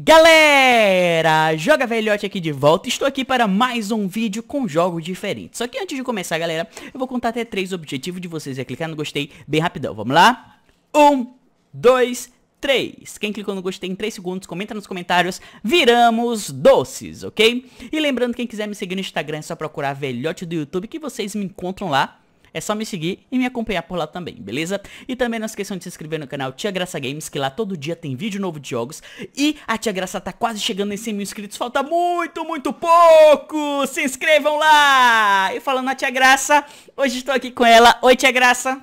Galera, Joga Velhote aqui de volta, estou aqui para mais um vídeo com jogos diferentes Só que antes de começar galera, eu vou contar até três objetivos de vocês é clicar no gostei bem rapidão, vamos lá? Um, dois, três. Quem clicou no gostei em três segundos, comenta nos comentários, viramos doces, ok? E lembrando, quem quiser me seguir no Instagram é só procurar Velhote do YouTube que vocês me encontram lá é só me seguir e me acompanhar por lá também, beleza? E também não esqueçam de se inscrever no canal Tia Graça Games, que lá todo dia tem vídeo novo de jogos. E a Tia Graça tá quase chegando em 100 mil inscritos, falta muito, muito pouco! Se inscrevam lá! E falando na Tia Graça, hoje estou aqui com ela. Oi, Tia Graça!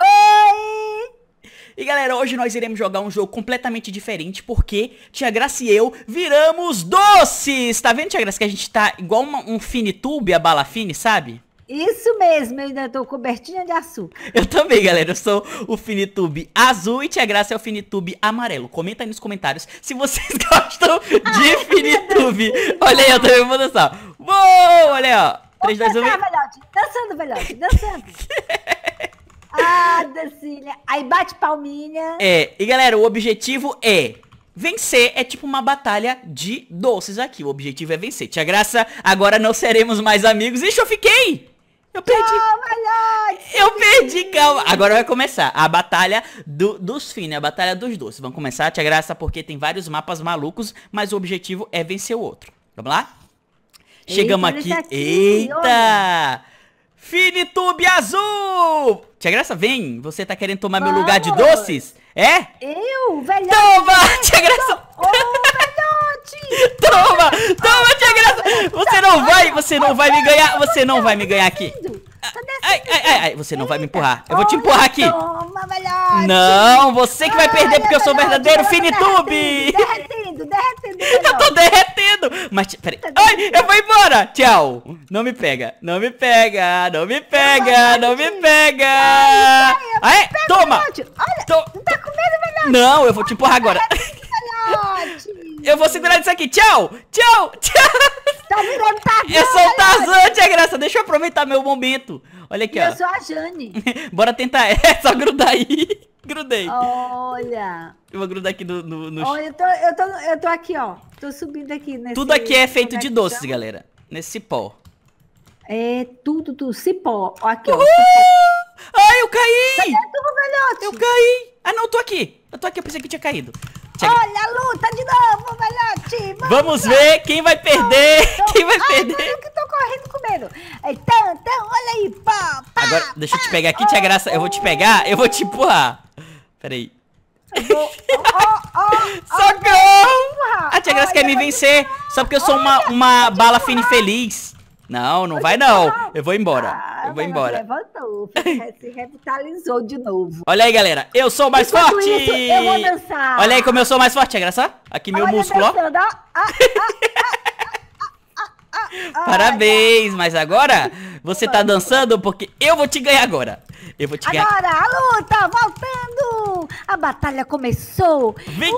Oi! E galera, hoje nós iremos jogar um jogo completamente diferente, porque Tia Graça e eu viramos doces! Tá vendo, Tia Graça, que a gente tá igual uma, um Finitube, a bala fine, sabe? Isso mesmo, eu ainda tô cobertinha de açúcar. Eu também, galera. Eu sou o Finitube azul e Tia Graça é o Finitube amarelo. Comenta aí nos comentários se vocês gostam de Ai, Finitube. Olha aí, eu também vou dançar. Uou, olha aí, ó. 3, 2, 1. Dançar, velhote. Dançando, velhote. Dançando. ah, dancinha. Aí bate palminha. É, e galera, o objetivo é Vencer é tipo uma batalha de doces aqui. O objetivo é vencer. Tia Graça, agora não seremos mais amigos. Ixi, eu fiquei! Eu perdi. Calma, eu perdi, calma. Agora vai começar a batalha do, dos fins, né? A batalha dos doces. Vamos começar, Tia Graça, porque tem vários mapas malucos, mas o objetivo é vencer o outro. Vamos lá? Chegamos aqui. Eita! Finitube azul! Tia Graça, vem! Você tá querendo tomar Vamos. meu lugar de doces? É? Eu, velho! Toma! Tia Graça! Ô, Toma! Toma, tia Graça! Você não vai, você não vai me ganhar, você não vai me ganhar aqui. Ai, ai, ai, ai, você não vai me empurrar. Eu vou te empurrar aqui. Não, você que vai perder porque eu sou verdadeiro Finitube. Derretendo, derretendo. Eu tô derretendo. Mas, peraí. Tá ai, eu vou embora. Tchau. Não me pega, não me pega, não me pega, não me pega. Ai, toma. Olha, não tá com medo, Não, eu vou te empurrar agora. Eu vou segurar isso aqui. Tchau! Tchau! Tchau! Tá me Tarzan! Tá eu sou o Tarzan, tia é Graça. Deixa eu aproveitar meu momento. Olha aqui, e ó. Eu sou a Jane. Bora tentar. É, só grudar aí. Grudei. Olha. Eu vou grudar aqui no... no, no... Olha, eu tô, eu, tô, eu tô aqui, ó. Tô subindo aqui. Nesse, Tudo aqui é feito é de doces, galera. Nesse pó. É tudo do cipó. Aqui, ó. Ai, eu caí! Cadê tu, velhote? Eu caí! Ah, não, eu tô aqui. Eu tô aqui, eu pensei que tinha caído. Chega. Olha, luta de novo, velhote! Vamos, Vamos ver quem vai perder! quem vai ai, perder? eu que tô correndo com medo. Então, então, olha aí, pá, pá Agora, deixa pá, eu te pegar aqui, tia Graça. Eu vou te pegar, eu vou te empurrar. Peraí. Vou, oh, oh, Socorro! A ah, tia Graça quer é me vencer, só porque eu sou uma, uma bala fine feliz. Não, não vai não. Eu vou embora. Ah, eu vou embora. Levantou, se revitalizou de novo. Olha aí, galera. Eu sou mais Enquanto forte. Isso, eu vou dançar. Olha aí como eu sou mais forte, é graça? Aqui meu Olha músculo, dançando. ó. Ah, ah, ah, ah, ah Parabéns, mas agora você tá dançando porque eu vou te ganhar agora. Eu vou te ganhar. Agora a luta voltando. A batalha começou. Vem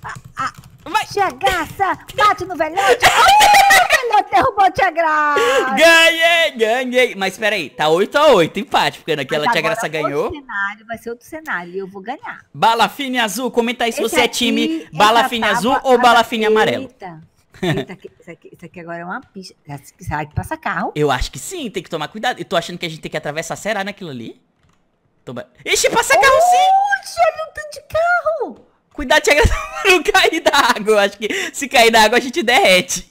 cá. Uh, Vai. Tia Graça, bate no velhote. o velhote derrubou Tia Graça. Ganhei, ganhei. Mas peraí, tá 8x8, empate, porque naquela Tia Graça ganhou. Cenário, vai ser outro cenário e eu vou ganhar. Balafine azul, comenta aí se você é time Balafine azul ou Balafine amarelo. Eita, isso, aqui, agora é uma pista. Será que passa carro? Eu acho que sim, tem que tomar cuidado. Eu tô achando que a gente tem que atravessar. Será naquilo ali? Toma... Ixi, passa carro sim! sim! Olha um tanto de carro! Cuidado, Tiagra, pra não cair da água. Acho que se cair da água a gente derrete.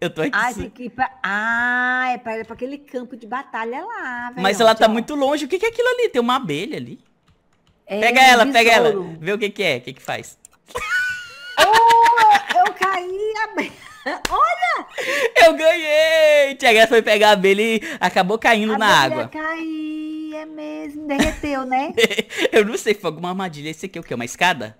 Eu tô aqui. Ah, tem que ir pra... ah é pra, ir é pra aquele campo de batalha lá, velho. Mas ela tá muito longe. O que, que é aquilo ali? Tem uma abelha ali. É, pega ela, pega ela. Vê o que, que é, o que, que faz. Oh, eu caí a abelha. Olha! Eu ganhei! Tiagra foi pegar a abelha e acabou caindo a na água. Cair, é mesmo, derreteu, né? eu não sei, foi alguma armadilha. Esse aqui é o quê? Uma escada?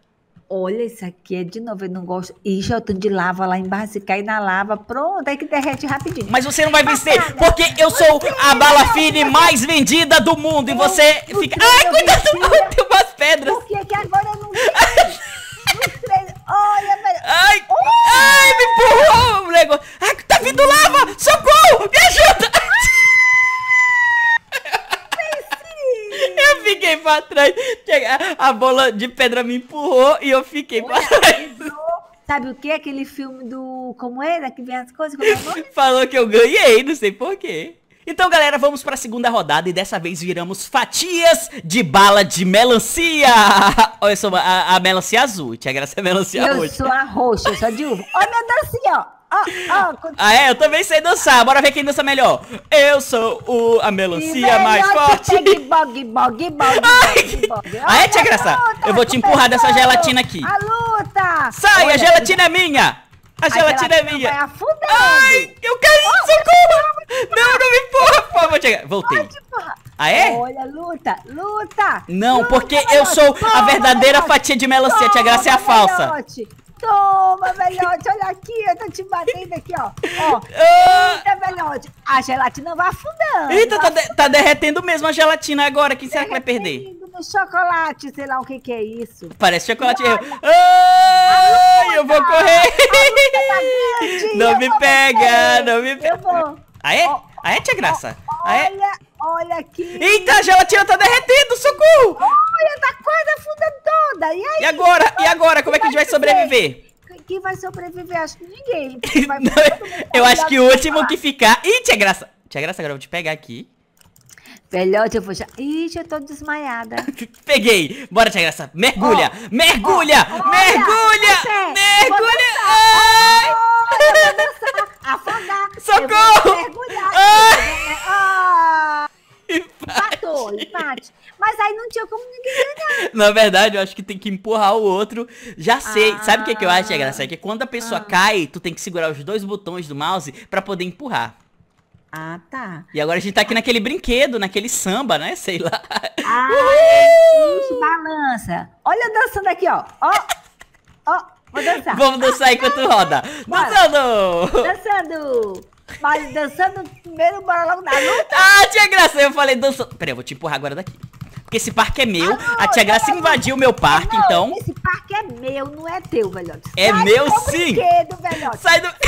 olha, isso aqui é de novo, eu não gosto. Ixi, eu de lava lá embaixo, se cair na lava, pronto, aí que derrete rapidinho. Mas você não vai vencer, Passada. porque eu sou a bala fine mais vendida do mundo, eu, e você fica... Ai, cuidado, tem umas pedras. Por que que agora eu não... Olha, velho. Ai, ai, me empurrou o negócio. Ai, tá vindo lava, socorro, me ajuda. fiquei pra trás. A bola de pedra me empurrou e eu fiquei pra trás. Sabe o que? Aquele filme do. Como era? Que vem as coisas? É Falou que eu ganhei, não sei porquê. Então, galera, vamos para a segunda rodada e dessa vez viramos fatias de bala de melancia. Olha só, a, a melancia azul. Tinha graça é melancia eu roxa. Eu sou a roxa, eu sou de uva. Olha, meu Deus, assim, ó ah, ah, ah, é? Eu também sei dançar. Bora ver quem dança melhor. Eu sou o, a melancia mais forte. Bog, bog, bog, ah, é, tia Graça? Ah, tá, eu vou te empurrar dessa gelatina aqui. A luta! Sai, Olha, a gelatina é minha! A gelatina é minha. Ai, eu caí, oh, socorro! Não, não me empurra, por favor. Voltei. Ah, é? Olha, luta, luta. Não, porque eu sou a verdadeira fatia de melancia. Tia Graça é a falsa. Toma, velhote, olha aqui, eu tô te batendo aqui, ó. Ó, ah! eita, velhote, a gelatina vai afundando. Eita, tá vai tá, afundando. De, tá, derretendo mesmo a gelatina agora, quem será que vai perder? no chocolate, sei lá o que que é isso. Parece chocolate. Ai, eu vou correr. não me pega, não me pega. Eu vou. Aê, aê, tia Graça. olha, olha aqui. Eita, a gelatina tá derretendo. sobreviver? Quem vai sobreviver? Acho que ninguém. não, eu acho que o último que ficar... Ih, Tia Graça! Tia Graça, agora eu vou te pegar aqui. Velhote, eu vou já... Ixi, eu tô desmaiada. Peguei. Bora, Tia Graça. Mergulha. Oh, mergulha. Oh, mergulha. mergulha. Ai. Oh, Socorro. Ai. Empate. empate. Mas aí não tinha como ninguém ganhar. Na verdade, eu acho que tem que empurrar o outro. Já sei. Ah, Sabe o que, que eu acho, é graça? É que quando a pessoa ah. cai, tu tem que segurar os dois botões do mouse para poder empurrar. Ah, tá. E agora a gente tá aqui naquele brinquedo, naquele samba, né? Sei lá. Ah, gente, balança. Olha dançando aqui, ó. Ó, ó. Vou dançar. Vamos dançar enquanto roda. Bora. Dançando! Dançando! Mas dançando primeiro, bora logo na luta. Ah, tia Graça, eu falei dançando. Peraí, eu vou te empurrar agora daqui. Porque esse parque é meu. Ah, não, a tia Graça não, invadiu o meu parque, então. Esse parque é meu, não é teu, velhote. É Sai meu sim. Sai do. Sai do...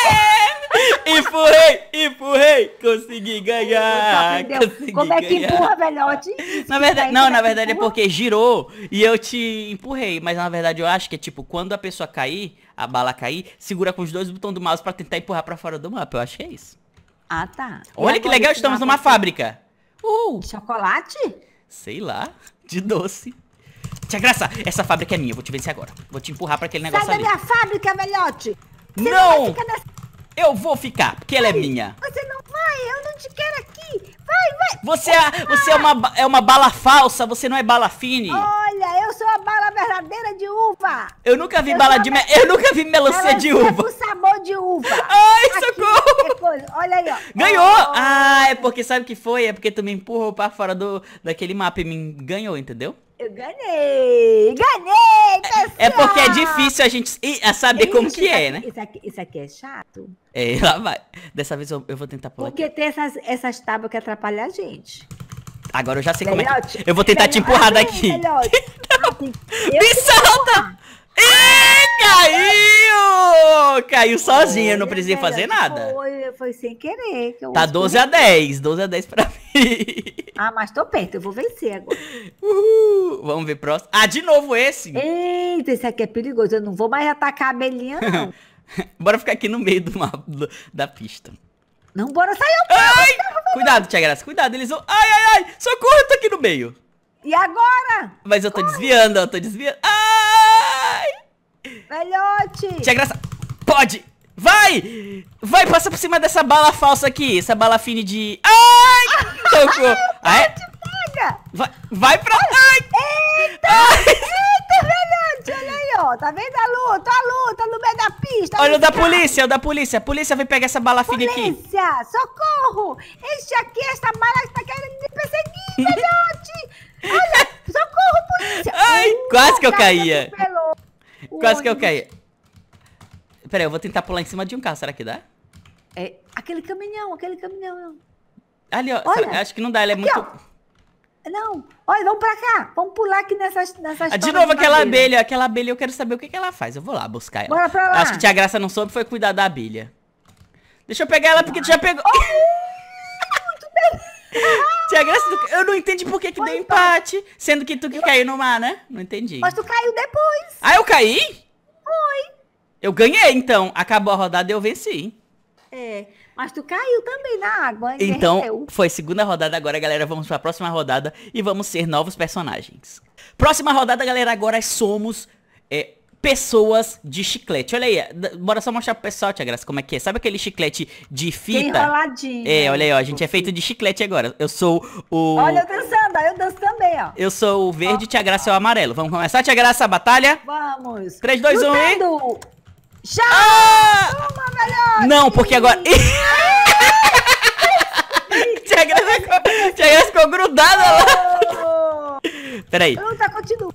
É! empurrei, empurrei, consegui ganhar. consegui Como é que ganhar. empurra, velhote? Na verdade, não, na verdade é porque girou e eu te empurrei, mas na verdade eu acho que é tipo quando a pessoa cair, a bala cair, segura com os dois botões do mouse para tentar empurrar para fora do mapa. Eu acho que é isso. Ah, tá. Olha que legal, estamos numa fábrica. Uh! Chocolate? Sei lá, de doce. Tia Graça, essa fábrica é minha, vou te vencer agora. Vou te empurrar pra aquele negócio Sai ali. Sai da minha fábrica, velhote! Você não! não eu vou ficar, porque ela é minha. Você não vai, eu não te quero aqui. Vai, vai. Você, é, você é, uma, é uma bala falsa, você não é bala fine. Olha, eu sou a bala verdadeira de uva. Eu nunca vi eu bala de... Me... Eu nunca vi melancia, melancia de uva. com sabor de uva. Ai, aqui, socorro. Olha aí, ó. Ganhou. Oh. Ah, é porque sabe o que foi? É porque tu me empurrou pra fora do, daquele mapa e me ganhou, entendeu? Eu ganhei! Ganhei, pessoal! É porque é difícil a gente saber Ixi, como que é, aqui, tá né? Isso aqui, isso aqui é chato. É, lá vai. Dessa vez eu, eu vou tentar pular Porque aqui. tem essas, essas tábuas que atrapalham a gente. Agora eu já sei como é que... Eu vou tentar te empurrar daqui. Ah, Me solta! caiu! Caiu sozinha, eu não precisei fazer nada. Foi, foi sem querer. Que tá 12 a 10, 12 a 10 pra mim. Ah, mas tô perto, eu vou vencer agora. Uhul. Vamos ver próximo. Ah, de novo esse! Eita, esse aqui é perigoso. Eu não vou mais atacar a abelhinha, não. bora ficar aqui no meio do mapa do, da pista. Não, bora sair. ai! Cuidado, Tia Graça, cuidado. Eles vão... Ai, ai, ai! Socorro, eu tô aqui no meio. E agora? Mas eu tô Corre. desviando, eu tô desviando. Ai! Velhote! Tia Graça, pode! Vai! Vai, passa por cima dessa bala falsa aqui. Essa bala fine de... Ai! Tocou. Então, Ai! Vai, vai pra... Ai! Eita! Eita, verdade! Olha aí, ó. Tá vendo a luta? A luta no meio da pista. Olha o da polícia, o da polícia. A polícia vem pegar essa bala fina fine aqui. Polícia, socorro! Este aqui, esta bala que tá querendo me perseguir, filhote! Olha, socorro, polícia! Ai, uh, quase que eu caía. Quase que eu caía. Peraí, eu vou tentar pular em cima de um carro. Será que dá? É, aquele caminhão, aquele caminhão. Ali, ó. Olha, acho que não dá, ele é aqui, muito... Ó. Não, olha, vamos pra cá. Vamos pular aqui nessas. nessas ah, de novo, de aquela abelha. abelha. Aquela abelha, eu quero saber o que, que ela faz. Eu vou lá buscar ela. Bora pra lá. Acho que Tia Graça não soube, foi cuidar da abelha. Deixa eu pegar ela, porque tu já pegou. Oh, muito bem. Tia Graça, eu não entendi por que, que deu empate. Sendo que tu que eu... caiu no mar, né? Não entendi. Mas tu caiu depois. Ah, eu caí? Foi. Eu ganhei, então. Acabou a rodada e eu venci. É. Mas tu caiu também na água. Então, derreteu. foi segunda rodada agora, galera. Vamos para a próxima rodada e vamos ser novos personagens. Próxima rodada, galera, agora somos é, pessoas de chiclete. Olha aí, bora só mostrar pro pessoal, Tia Graça, como é que é. Sabe aquele chiclete de fita? Enroladinho. É, olha aí, ó, a gente é feito de chiclete agora. Eu sou o... Olha eu dançando, eu danço também, ó. Eu sou o verde, ó. Tia Graça é o amarelo. Vamos começar, Tia Graça, a batalha? Vamos. 3, 2, 1 e... Já! Ah! Uma melhor! Não, porque agora. Tia Graça ficou, ficou grudada lá. Oh! Peraí. A luta continua.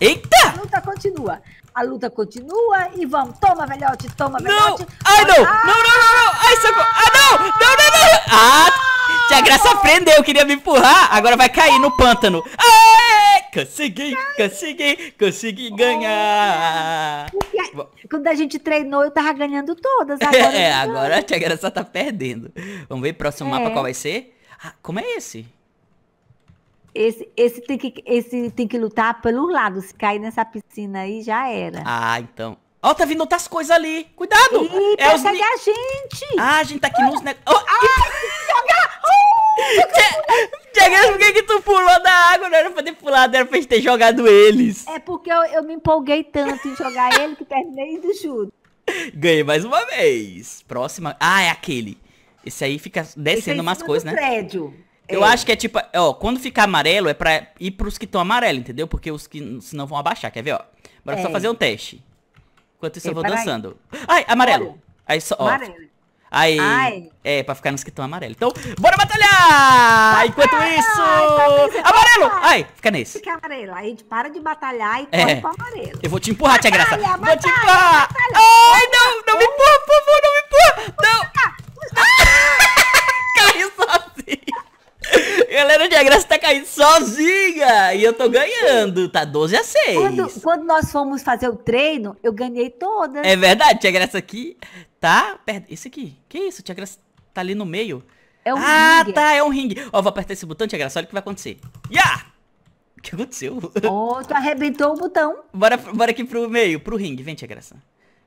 Eita! A luta continua. A luta continua e vamos. Toma, velhote, toma, velhote. Ai, não! Ah! Não, não, não, não! Ai, socorro! Ah, não! Não, não, não! Ah! Tia Graça prendeu, queria me empurrar. Agora vai cair no pântano. Aê! Consegui, consegui, consegui ganhar. Quando a gente treinou, eu tava ganhando todas. Agora é, agora a Tiaguera só tá perdendo. Vamos ver o próximo é. mapa qual vai ser? Ah, como é esse? Esse, esse, tem que, esse tem que lutar pelo lado. Se cair nessa piscina aí, já era. Ah, então. Ó, oh, tá vindo outras coisas ali. Cuidado! Ih, é os... a gente! Ah, a gente tá aqui nos... Oh, ah, Tiaguinho, por que, que tu pulou da água? Não era pra ter pulado, era pra gente ter jogado eles. É porque eu, eu me empolguei tanto em jogar ele que terminei do chute. Ganhei mais uma vez. Próxima. Ah, é aquele. Esse aí fica descendo é umas coisas, né? prédio. Eu é. acho que é tipo, ó, quando ficar amarelo é pra ir pros que estão amarelo, entendeu? Porque os que senão vão abaixar, quer ver, ó? Bora é. só fazer um teste. Enquanto isso eu é, vou dançando. Aí. Ai, amarelo. Aí só, ó. Amarelo. Aí, Ai. é, pra ficar nos que estão amarelo. Então, bora batalhar! Enquanto tá isso... Ai, tá amarelo! aí Ai, fica nesse. Fica amarelo. Aí, para de batalhar e é. corre pro amarelo. Eu vou te empurrar, batalha, tia Graça. Batalha, vou te empurrar. Ai, não, não me empurra, por favor, não me empurra. Não. Helena de é? Graça tá caindo sozinha e eu tô ganhando, tá 12 a 6. Quando, quando nós fomos fazer o treino, eu ganhei toda. É verdade, Tia Graça aqui tá... Isso aqui, que isso? Tia Graça tá ali no meio. É um ah, ringue. tá, é um ringue. Ó, vou apertar esse botão, Tia Graça, olha o que vai acontecer. Yeah! O que aconteceu? Ô, oh, tu arrebentou o botão. Bora, bora aqui pro meio, pro ringue, vem, Tia Graça.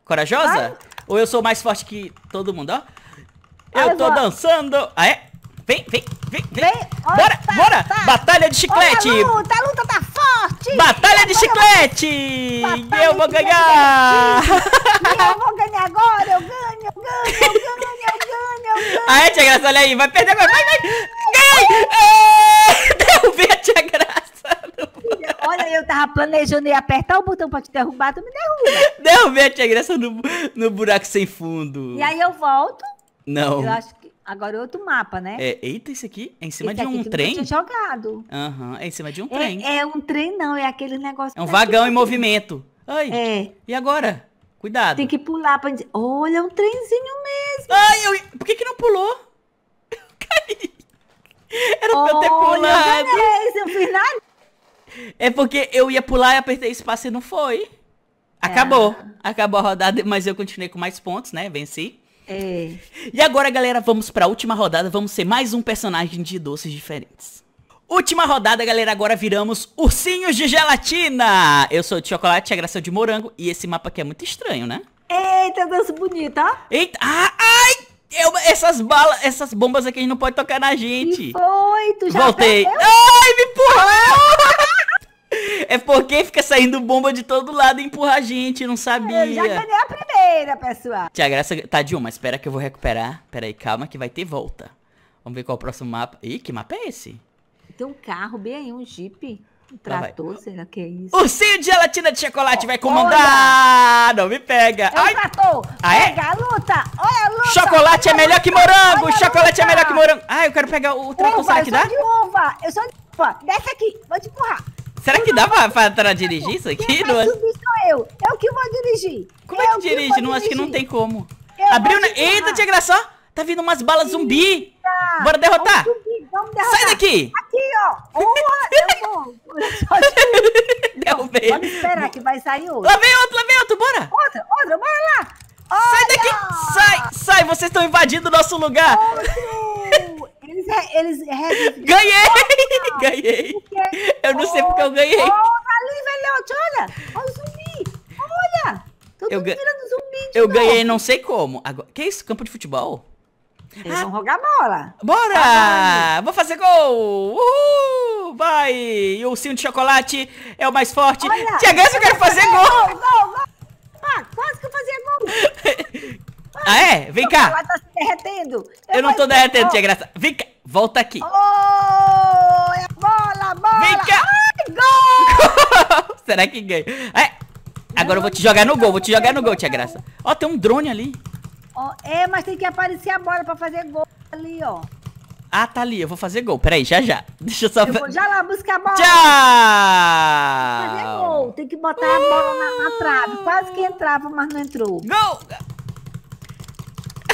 Corajosa? Vai. Ou eu sou mais forte que todo mundo, ó? Eu, tô dançando. Ah, é? Vem, vem, vem, vem. Bora, tá, bora. Tá. Batalha de chiclete. Olha a luta, tá, a luta tá forte. Batalha de chiclete. Batalha eu vou ganhar. eu vou ganhar agora. Eu ganho, eu ganho, eu ganho, eu ganho, eu Ai, tia Graça, olha aí. Vai perder agora. Vai, vai. Ganhei. Derrubei é, a tia Graça. Olha, eu tava planejando ir apertar o botão pra te derrubar. Tu me derruba. Derrubei a tia Graça no, no buraco sem fundo. E aí eu volto. Não. Eu acho que Agora é outro mapa, né? É, eita, esse aqui é em cima esse de um trem? Nunca tinha jogado. Aham, uhum, é em cima de um é, trem. É um trem não, é aquele negócio... É um vagão aqui. em movimento. Ai, é. e agora? Cuidado. Tem que pular pra... Olha, é um trenzinho mesmo. Ai, eu... por que que não pulou? Eu caí. Era pra eu ter pulado. Eu ganhei, não fiz nada. É porque eu ia pular e apertei espaço e não foi. Acabou. É. Acabou a rodada, mas eu continuei com mais pontos, né? Venci. É. E agora, galera, vamos para a última rodada. Vamos ser mais um personagem de doces diferentes. Última rodada, galera. Agora viramos ursinhos de gelatina. Eu sou o de Chocolate, a Graça de Morango. E esse mapa aqui é muito estranho, né? Eita, dança tá bonita. Eita, ah, ai! Eu, essas balas, essas bombas aqui a gente não pode tocar na gente. Oito, foi? Tu já Voltei. Perdeu? Ai, me empurrou! É porque fica saindo bomba de todo lado e empurra a gente, não sabia. Eu já ganhei a primeira, pessoal. Tia Graça, tá, mas espera que eu vou recuperar. Pera aí, calma que vai ter volta. Vamos ver qual é o próximo mapa. Ih, que mapa é esse? Tem um carro bem aí, um jeep. Um trator, será que é isso? Ursinho de gelatina de chocolate oh, vai comandar! Olha. Não me pega! É um trator! Ah, é? Pega a luta! Olha a luta! Chocolate é olha é melhor luta. que morango! Olha Chocolate é melhor que morango! Ah, eu quero pegar o trator, será que dá? Eu sou de uva! Eu sou de uva! Desce aqui! Vou te empurrar! Será que dá pra, pra, dirigir isso aqui? Quem vai é? subir sou eu. Eu que vou dirigir. Como é que dirige? Que não, acho que não tem como. Eu Abriu na... Né? Eita, tia Graça, Tá vindo umas balas zumbi. Eita. Bora derrotar. Zumbi. derrotar. Sai daqui. Aqui, ó. Uma, eu vou. Derrubei. Vamos esperar que vai sair outro. Lá vem outro, lá vem outro. Bora. Outra, outra. Bora lá. Olha. Sai daqui. Sai, sai. Vocês estão invadindo o nosso lugar. Outro re, eles revivem. Ganhei! Nossa, ganhei! Porque... eu não oh, sei porque eu ganhei. Olha ali, velhote, olha! Olha o zumbi! Olha! Tudo eu ga... virando zumbi Eu novo. ganhei não sei como. Agora... Que é isso? Campo de futebol? Eles ah. vão jogar bola. Bora! Tá Vou fazer gol! Uhul! Vai! E o cinto de chocolate é o mais forte. Olha, Tia Gans, eu quero fazer gol! gol, gol, gol. Ah, quase que eu fazia gol! Ah, é? Vem cá. Ela tá se derretendo. Eu, eu não tô derretendo, tia Graça. Vem cá. Volta aqui. Oh, é bola, bola. Vem cá. Ai, gol. Será que ganha? É. Agora eu vou te jogar no gol. Vou te jogar no gol, tia Graça. Ó, tem um drone ali. Oh, é, mas tem que aparecer a bola pra fazer gol ali, ó. Ah, tá ali. Eu vou fazer gol. Peraí, já, já. Deixa eu só... Eu vou já lá buscar a bola. Tchau! Fazer gol. Tem que botar uh! a bola na, na trave. Quase que entrava, mas não entrou. Gol!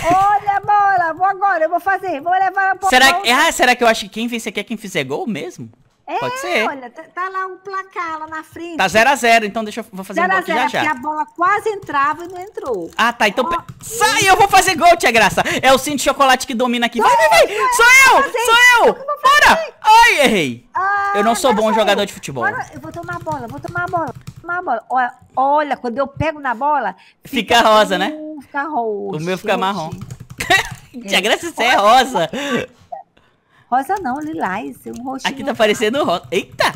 Olha, bola, vou agora, eu vou fazer, vou levar a será que, Ah, será que eu acho que quem vencer aqui é quem fizer gol mesmo? É, Pode ser. olha, tá, tá lá um placar lá na frente. Tá 0x0, zero, zero então deixa eu vou fazer zero um gol zero, já já. a bola quase entrava e não entrou. Ah, tá, então... Oh, sai, eu vou fazer gol, tia Graça. É o cinto de chocolate que domina aqui. Vai, vai, vai, sou eu, sou eu. Bora. Ai, errei. Ah, eu não ah, sou bom jogador eu. de futebol. Bora, eu vou tomar a bola, vou tomar a bola, tomar a bola. Olha, olha quando eu pego na bola... Fica, fica rosa, né? ficar roxo. O meu fica marrom. Tia Graça, você é rosa. Rosa não, lilás. Um roxinho. Aqui tá parecendo rosa. Eita!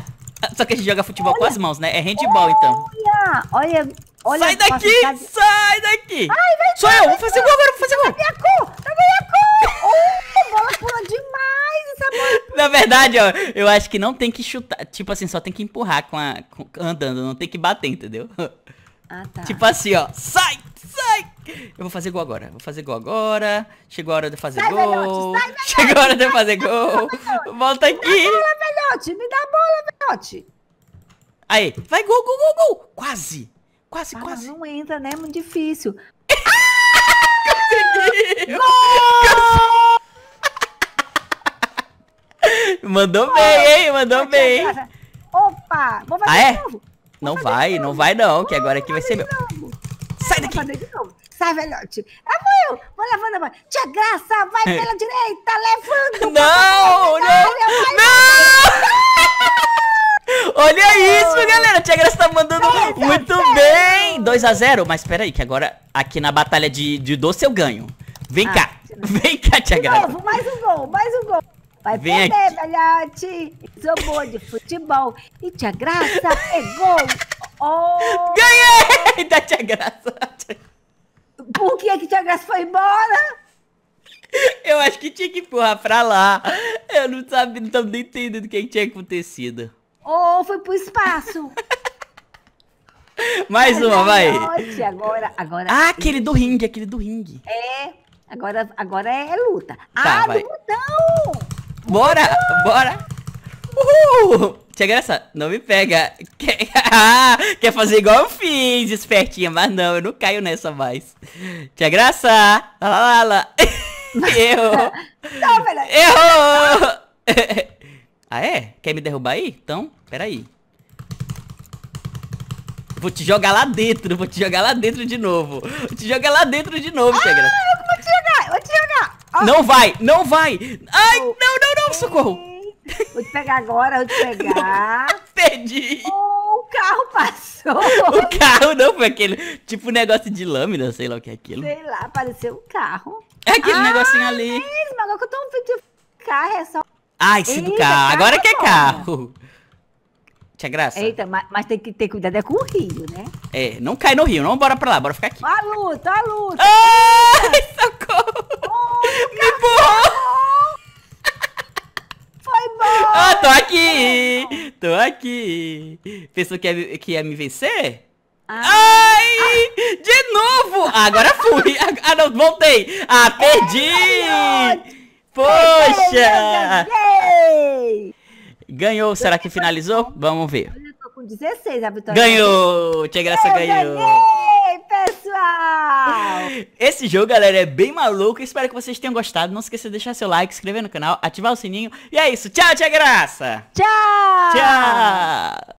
Só que a gente joga futebol olha. com as mãos, né? É handball, então. Olha, olha, olha. Sai daqui, sai daqui. Ai, vai Sou eu, vou fazer gol agora, vou fazer gol. Minha cor, minha cor. a bola pula demais essa bola. Na verdade, ó, eu acho que não tem que chutar. Tipo assim, só tem que empurrar com a, com, andando, não tem que bater, entendeu? Ah, tá. Tipo assim, ó. Sai, sai, eu vou fazer gol agora. Vou fazer gol agora. Chegou a hora de fazer sai, gol. sai, Chegou a hora de fazer gol. Volta aqui. Me dá bola, velhote. Me dá bola, velhote. Aí. Vai, gol, gol, gol, gol. Quase. Quase, ah, quase. Não entra, né? É muito difícil. Conseguiu. Gol! Mandou bem, hein? Mandou bem. Opa! Vou fazer ah, é? Não vai, não vai não, que agora aqui vai ser meu. Sai daqui! sai, velhote. Ah, vou eu, vou levando a mão. Tia Graça, vai é. pela direita, levando. Não, não, não. Olha isso, galera. Tia Graça tá mandando muito bem. 2x0, mas peraí, que agora aqui na batalha de, de doce eu ganho. Vem ah, cá, vem cá, Tia Graça. Novo, mais um gol, mais um gol. Vai Vem perder, aqui. velhote. Isomou de futebol. E Tia Graça pegou. Oh. Ganhei da Tia Graça. Por que é que Tia Graça foi embora? Eu acho que tinha que empurrar pra lá. Eu não sabia, não tava nem entendendo o que, é que tinha acontecido. Ou oh, foi pro espaço. Mais é, uma, vai. agora, agora. Ah, aquele do ringue, aquele do ringue. É, agora, agora é luta. Tá, ah, vai. do botão! Bora, bora. Uhul! Tia Graça, não me pega. Quer, ah, quer fazer igual eu fiz, espertinha. Mas não, eu não caio nessa mais. Tia Graça, lá, lá, lá. Errou. Tá, Errou. ah, é? Quer me derrubar aí? Então, peraí. Vou te jogar lá dentro, vou te jogar lá dentro de novo. Vou te jogar lá dentro de novo, Tia ah, Graça. eu vou te jogar, vou te jogar. Oh. Não vai, não vai. Ai, não, não, não, socorro. Vou te pegar agora, vou te pegar. Perdi. Oh, o carro passou. O carro não foi aquele. Tipo negócio de lâmina, sei lá o que é aquilo. Sei lá, apareceu um carro. É aquele ah, negocinho ali. É mesmo, agora que eu tô um vídeo de carro, é só. Ai, esse do carro. Agora é que é carro. Tinha graça. Eita, mas, mas, tem que ter cuidado é com o rio, né? É, não cai no rio, não bora pra lá, bora ficar aqui. Ó a luta, ó a luta. Ai, socorro. Oh, aqui. Pensou que ia, que ia me vencer? Ah. Ai! De novo! Ah, agora fui! Ah, não, voltei! Ah, perdi! Poxa! Ganhou, será que finalizou? Vamos ver. Eu tô com 16, a vitória. Ganhou! Tá Tia Graça ganhou! pessoal! Esse jogo, galera, é bem maluco. Espero que vocês tenham gostado. Não esqueça de deixar seu like, inscrever no canal, ativar o sininho. E é isso. Tchau, tia Graça! Tchau! Tchau!